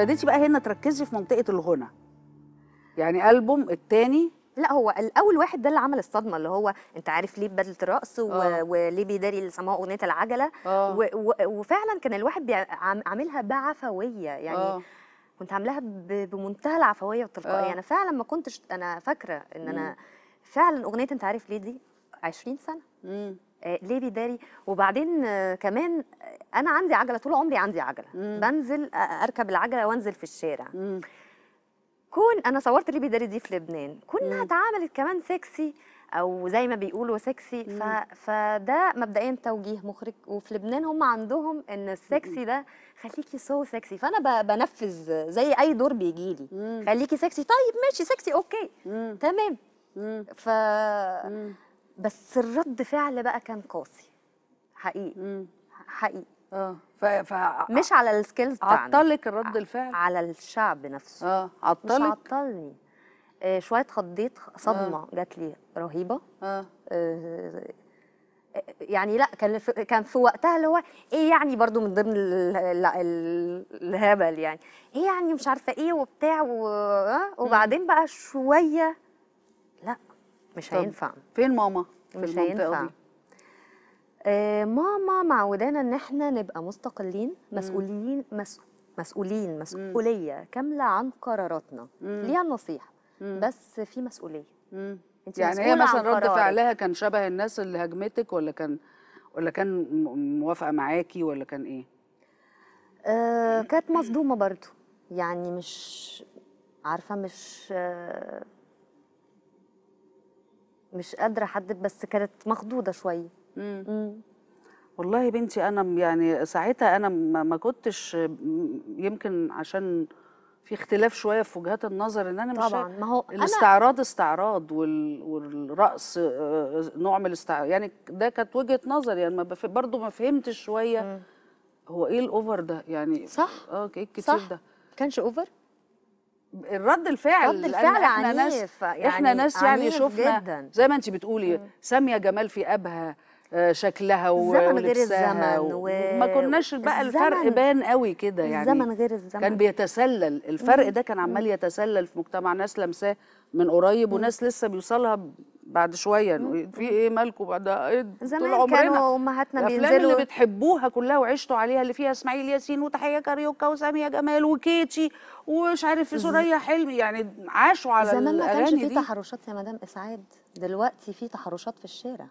ابتديتي بقى هنا تركزي في منطقه الغنى يعني البوم الثاني لا هو الاول واحد ده اللي عمل الصدمه اللي هو انت عارف ليه بدله الرقص آه. وليه بيداري اللي سماه اغنيه العجله آه. و... و... وفعلا كان الواحد عاملها بعفويه يعني أوه. كنت عاملاها بمنتهى العفويه والتلقائيه آه. انا فعلا ما كنتش انا فاكره ان انا فعلا اغنيه انت عارف ليه دي 20 سنه امم آه ليه بيداري وبعدين آه كمان آه، انا عندي عجله طول عمري عندي عجله مم. بنزل آه، اركب العجله وانزل في الشارع مم. كون انا صورت ليه بيداري دي في لبنان كونها اتعملت كمان سكسي او زي ما بيقولوا سكسي ف... فده مبدئيا توجيه مخرج وفي لبنان هم عندهم ان السكسي ده خليكي سو سكسي فانا ب... بنفذ زي اي دور بيجي لي خليكي سكسي طيب ماشي سكسي اوكي مم. تمام مم. ف مم. بس الرد فعل بقى كان قاسي حقيقي حقيقي اه ف... ف... مش على السكيلز بتاعنا عطلك الرد الفعل على الشعب نفسه اه عطلك مش عطلني آه شويه اتخضيت صدمه آه. جات لي رهيبه آه. آه يعني لا كان في كان في وقتها اللي هو ايه يعني برضو من ضمن الهبل يعني ايه يعني مش عارفه ايه وبتاع و... آه، وبعدين بقى شويه لا مش هينفع فين ماما مش هينفع آه ماما معودانا ان احنا نبقى مستقلين مسؤولين مس... مسؤولين مسؤوليه مم. كامله عن قراراتنا ليها النصيحه بس في مسؤوليه مم. انت يعني هي مثلا رد فعلها كان شبه الناس اللي هاجمتك ولا كان ولا كان موافقه معاكي ولا كان ايه آه كانت مصدومه برضو يعني مش عارفه مش آه مش قادره احدد بس كانت مخضوضه شويه والله يا بنتي انا يعني ساعتها انا ما كنتش يمكن عشان في اختلاف شويه في وجهات النظر ان انا مش طبعا ما هو الاستعراض أنا... استعراض وال... والرقص آه، آه، نوع من الاستعراض يعني ده كانت وجهه نظر يعني ما بف... برضو ما فهمتش شويه مم. هو ايه الاوفر ده يعني صح اه ايه الكتير صح. ده كانش اوفر الرد الفعل رد الفعل احنا عنيف ناس يعني احنا ناس يعني شفنا جداً. زي ما انت بتقولي ساميه جمال في ابها آه، شكلها ولبسها و... وما كناش بقى الفرق بان قوي كده يعني الزمن غير الزمن كان بيتسلل الفرق ده كان عمال يتسلل في مجتمع ناس لمساه من قريب وناس لسه بيوصلها بعد شويه في ايه مالكم بعد إيه طول عمرنا زمان كانوا امهاتنا بينزلوا اللي بتحبوها كلها وعشتوا عليها اللي فيها اسماعيل ياسين وتحيه كاريوكا وساميه جمال وكيتي ومش عارف سوريا حلمي يعني عاشوا على الاغاني دي زمان ما كانش في تحرشات يا مدام اسعاد دلوقتي في تحرشات في الشارع